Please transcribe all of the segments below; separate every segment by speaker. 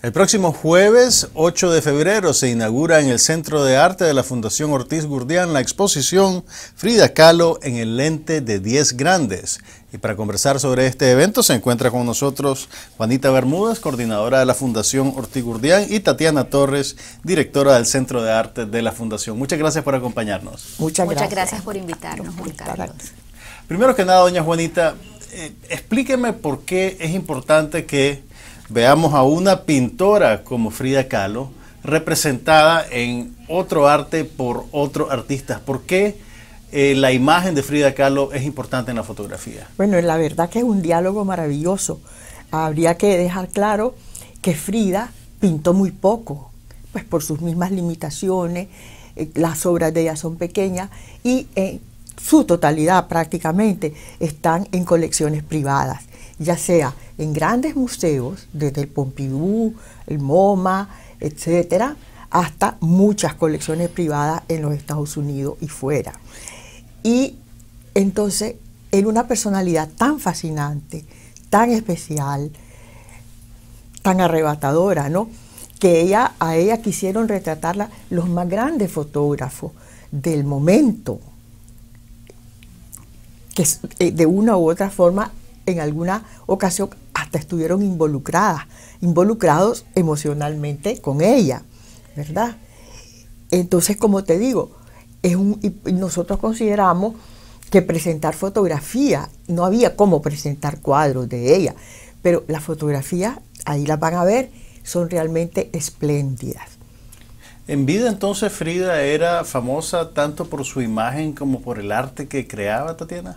Speaker 1: El próximo jueves 8 de febrero se inaugura en el Centro de Arte de la Fundación Ortiz Gurdián la exposición Frida Kahlo en el lente de 10 grandes. Y para conversar sobre este evento se encuentra con nosotros Juanita Bermúdez, coordinadora de la Fundación Ortiz Gurdián, y Tatiana Torres, directora del Centro de Arte de la Fundación. Muchas gracias por acompañarnos. Muchas, gracias. Muchas
Speaker 2: gracias por invitarnos, Juan Carlos.
Speaker 1: Primero que nada, doña Juanita, eh, explíqueme por qué es importante que veamos a una pintora como Frida Kahlo representada en otro arte por otro artista. ¿Por qué eh, la imagen de Frida Kahlo es importante en la fotografía?
Speaker 3: Bueno, la verdad que es un diálogo maravilloso. Habría que dejar claro que Frida pintó muy poco, pues por sus mismas limitaciones, eh, las obras de ella son pequeñas y eh, su totalidad prácticamente están en colecciones privadas, ya sea en grandes museos, desde el Pompidou, el MoMA, etcétera, hasta muchas colecciones privadas en los Estados Unidos y fuera. Y entonces, en una personalidad tan fascinante, tan especial, tan arrebatadora, ¿no? Que ella, a ella quisieron retratarla los más grandes fotógrafos del momento, que eh, de una u otra forma en alguna ocasión hasta estuvieron involucradas, involucrados emocionalmente con ella, ¿verdad? Entonces, como te digo, es un, nosotros consideramos que presentar fotografía, no había como presentar cuadros de ella, pero las fotografías, ahí las van a ver, son realmente espléndidas.
Speaker 1: En vida entonces Frida era famosa tanto por su imagen como por el arte que creaba, Tatiana.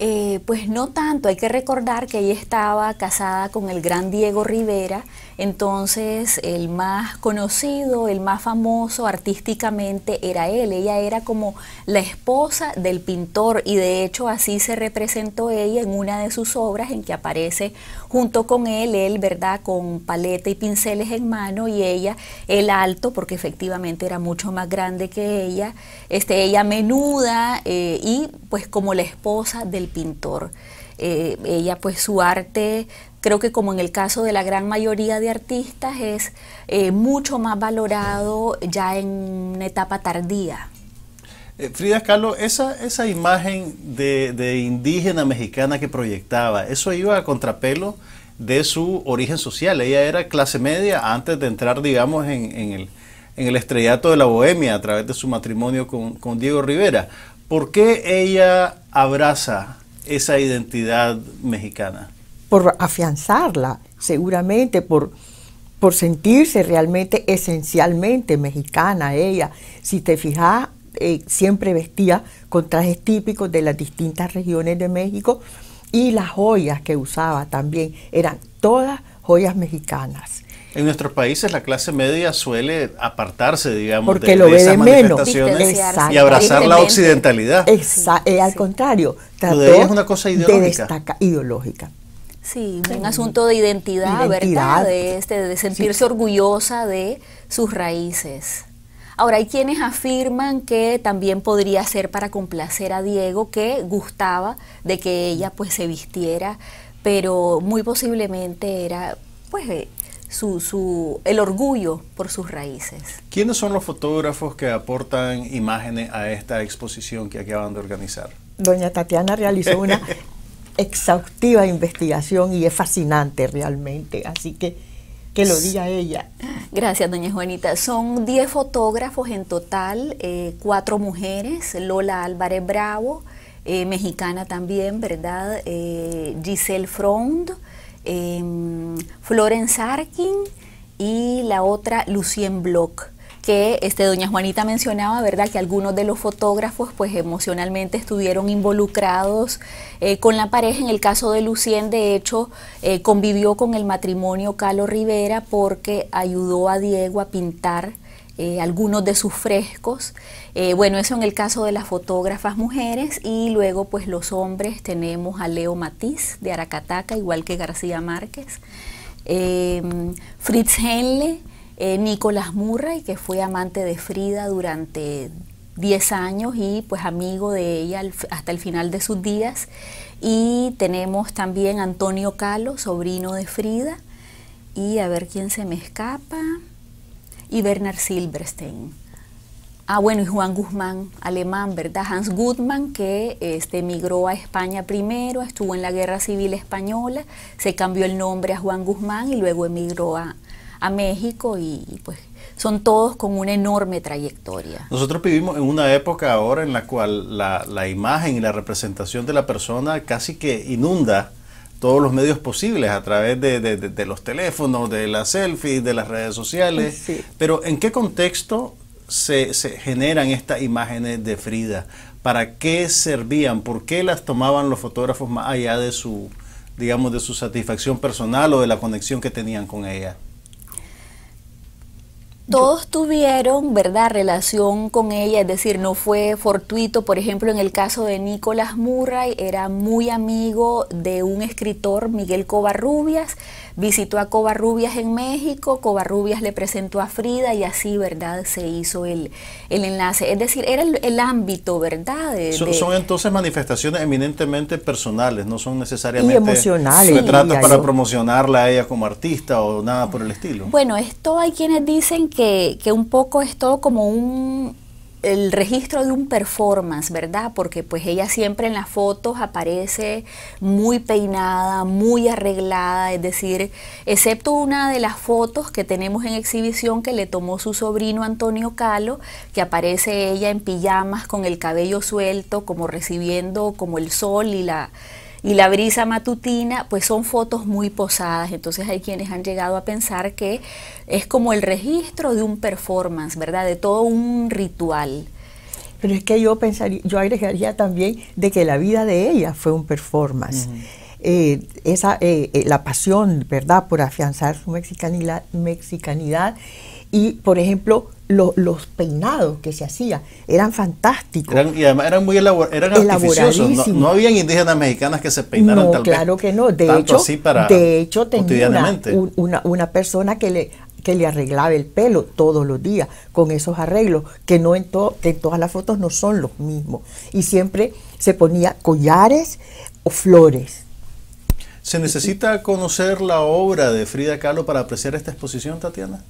Speaker 2: Eh, pues no tanto, hay que recordar que ella estaba casada con el gran Diego Rivera, entonces el más conocido, el más famoso artísticamente era él, ella era como la esposa del pintor y de hecho así se representó ella en una de sus obras en que aparece junto con él, él, ¿verdad? Con paleta y pinceles en mano y ella, el alto, porque efectivamente era mucho más grande que ella, este, ella menuda eh, y pues como la esposa del pintor. Eh, ella pues su arte, creo que como en el caso de la gran mayoría de artistas, es eh, mucho más valorado ya en una etapa tardía.
Speaker 1: Eh, Frida Kahlo, esa, imagen de, indígena mexicana que proyectaba, eso iba a contrapelo de su origen social. Ella era clase media antes de entrar, digamos, en, el, estrellato de la Bohemia a través de su matrimonio con, con Diego Rivera. ¿Por qué ella abraza esa identidad mexicana?
Speaker 3: Por afianzarla, seguramente, por, sentirse realmente esencialmente mexicana ella. Si te fijas, eh, siempre vestía con trajes típicos de las distintas regiones de México y las joyas que usaba también eran todas joyas mexicanas
Speaker 1: en nuestros países la clase media suele apartarse, digamos, de, lo esas manifestaciones
Speaker 3: y abrazar la
Speaker 1: occidentalidad.
Speaker 3: Exacto, eh, al contrario, trató es una cosa ideológica.
Speaker 2: Sí, un asunto de identidad, ¿verdad? De, este, de sentirse orgullosa de sus raíces. Ahora, hay quienes afirman que también podría ser para complacer a Diego, que gustaba de que ella pues se vistiera, pero muy posiblemente era pues eh, su, su, el orgullo por sus raíces.
Speaker 1: ¿Quiénes son los fotógrafos que aportan imágenes a esta exposición que acaban de organizar?
Speaker 2: Doña Tatiana realizó una
Speaker 3: exhaustiva investigación y es fascinante realmente, así que que lo diga
Speaker 2: ella. Gracias, doña Juanita. Son 10 fotógrafos en total, eh, cuatro mujeres, Lola Álvarez Bravo, eh, mexicana también, ¿verdad? Eh, Giselle Frond, Em, Florence Arkin y la otra Lucien Bloch que este, doña Juanita mencionaba, ¿verdad? Que algunos de los fotógrafos pues emocionalmente estuvieron involucrados eh, con la pareja. En el caso de Lucien, de hecho, eh, convivió con el matrimonio Carlos Rivera porque ayudó a Diego a pintar eh, algunos de sus frescos. Eh, bueno, eso en el caso de las fotógrafas mujeres y luego pues los hombres tenemos a Leo Matiz de Aracataca, igual que García Márquez, eh, Fritz Henle, Nicolás Murray, que fue amante de Frida durante 10 años y pues amigo de ella hasta el final de sus días. Y tenemos también Antonio Calo, sobrino de Frida. Y a ver quién se me escapa y Bernard Silberstein. Ah, bueno, y Juan Guzmán, alemán, ¿verdad? Hans Gutmann, que este, emigró a España primero, estuvo en la Guerra Civil Española, se cambió el nombre a Juan Guzmán y luego emigró a, México y, pues son todos con una enorme trayectoria.
Speaker 1: Nosotros vivimos en una época ahora en la cual la, la imagen y la representación de la persona casi que inunda todos los medios posibles a través de, los teléfonos, de las selfies, de las redes sociales. Pero ¿en qué contexto se, se, generan estas imágenes de Frida? ¿Para qué servían? ¿Por qué las tomaban los fotógrafos más allá de su, digamos, de su satisfacción personal o de la conexión que tenían con ella?
Speaker 2: Todos tuvieron, ¿verdad?, relación con ella, es decir, no fue fortuito. Por ejemplo, en el caso de Nicolás Murray, era muy amigo de un escritor, Miguel Covarrubias. Visitó a Covarrubias en México, Covarrubias le presentó a Frida y así, ¿verdad?, se hizo el, el enlace. Es decir, era el, ámbito, ¿verdad? son,
Speaker 1: entonces manifestaciones eminentemente personales, no son necesariamente. Y emocionales. Retratos para promocionarla a ella como artista o nada por el estilo.
Speaker 2: Bueno, esto hay quienes dicen que que, un poco es todo como un, el registro de un performance, ¿verdad? Porque pues ella siempre en las fotos aparece muy peinada, muy arreglada, es decir, excepto una de las fotos que tenemos en exhibición que le tomó su sobrino Antonio Calo, que aparece ella en pijamas con el cabello suelto, como recibiendo como el sol y la y la brisa matutina, pues son fotos muy posadas. Entonces hay quienes han llegado a pensar que es como el registro de un performance, ¿verdad? De todo un ritual.
Speaker 3: Pero es que yo pensaría, yo agregaría también de que la vida de ella fue un performance. Eh, esa, eh, eh, la pasión, ¿verdad?, por afianzar su mexicanidad, mexicanidad y, por ejemplo, los peinados que se hacían eran fantásticos.
Speaker 1: y además eran muy elaborados No, había habían indígenas mexicanas que se peinaran claro
Speaker 3: que no. De hecho, de hecho tenía una, una, persona que le que le arreglaba el pelo todos los días con esos arreglos, que no en, que en todas las fotos no son los mismos. Y siempre se ponía collares o
Speaker 1: flores. ¿Se necesita conocer la obra de Frida Kahlo para apreciar esta exposición, Tatiana?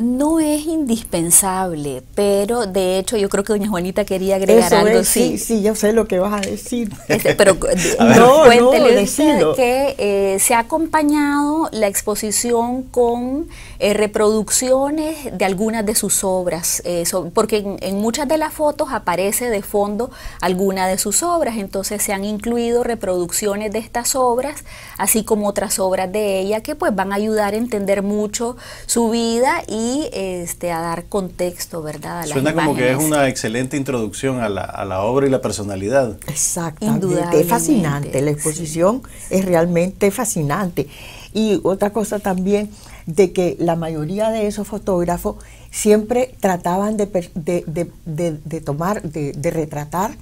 Speaker 2: No es indispensable, pero de hecho yo creo que doña Juanita quería agregar algo. sí, sí, yo sé lo que vas a decir. pero
Speaker 3: no, cuéntele no,
Speaker 2: que eh, se ha acompañado la exposición con eh, reproducciones de algunas de sus obras, eh, porque en, en, muchas de las fotos aparece de fondo alguna de sus obras, entonces se han incluido reproducciones de estas obras, así como otras obras de ella que pues van a ayudar a entender mucho su vida y y este, a dar contexto, ¿verdad? Suena como que es una
Speaker 1: excelente introducción a la, a la obra y la personalidad. Exactamente,
Speaker 2: es
Speaker 3: fascinante, la exposición es realmente fascinante. Y otra cosa también, de que la mayoría de esos fotógrafos siempre trataban de, de, de, tomar, de, retratar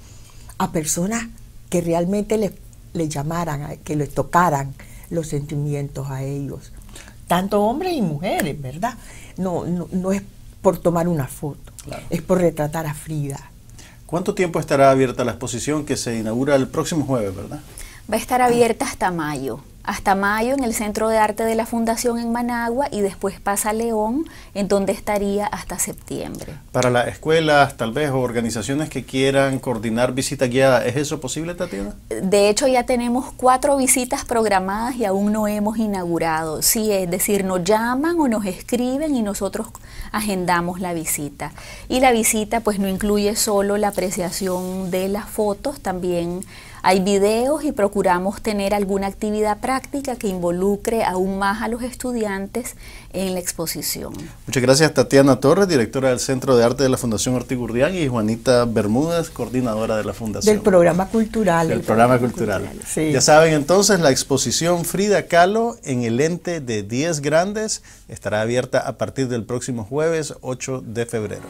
Speaker 3: a personas que realmente les, les llamaran, que les tocaran los sentimientos a ellos tanto hombres y mujeres, ¿verdad? No, no, es por tomar una foto, es por retratar a Frida.
Speaker 1: ¿Cuánto tiempo estará abierta la exposición que se inaugura el próximo jueves, verdad?
Speaker 2: Va a estar abierta hasta mayo hasta mayo en el Centro de Arte de la Fundación en Managua y después pasa a León, en donde estaría hasta septiembre.
Speaker 1: Para las escuelas, tal vez, o organizaciones que quieran coordinar visita guiada, ¿es eso posible, Tatiana?
Speaker 2: De hecho, ya tenemos cuatro visitas programadas y aún no hemos inaugurado. Sí, es decir, nos llaman o nos escriben y nosotros agendamos la visita. Y la visita pues no incluye solo la apreciación de las fotos, también hay videos y procuramos tener alguna actividad práctica que involucre aún más a los estudiantes en la exposición.
Speaker 1: Muchas gracias Tatiana Torres, directora del Centro de Arte de la Fundación Ortigurdián y Juanita Bermúdez, coordinadora de la Fundación. Del
Speaker 2: programa cultural. Del
Speaker 1: programa, cultural. Ya saben entonces, la exposición Frida Kahlo en el ente de 10 grandes estará abierta a partir del próximo jueves 8 de febrero.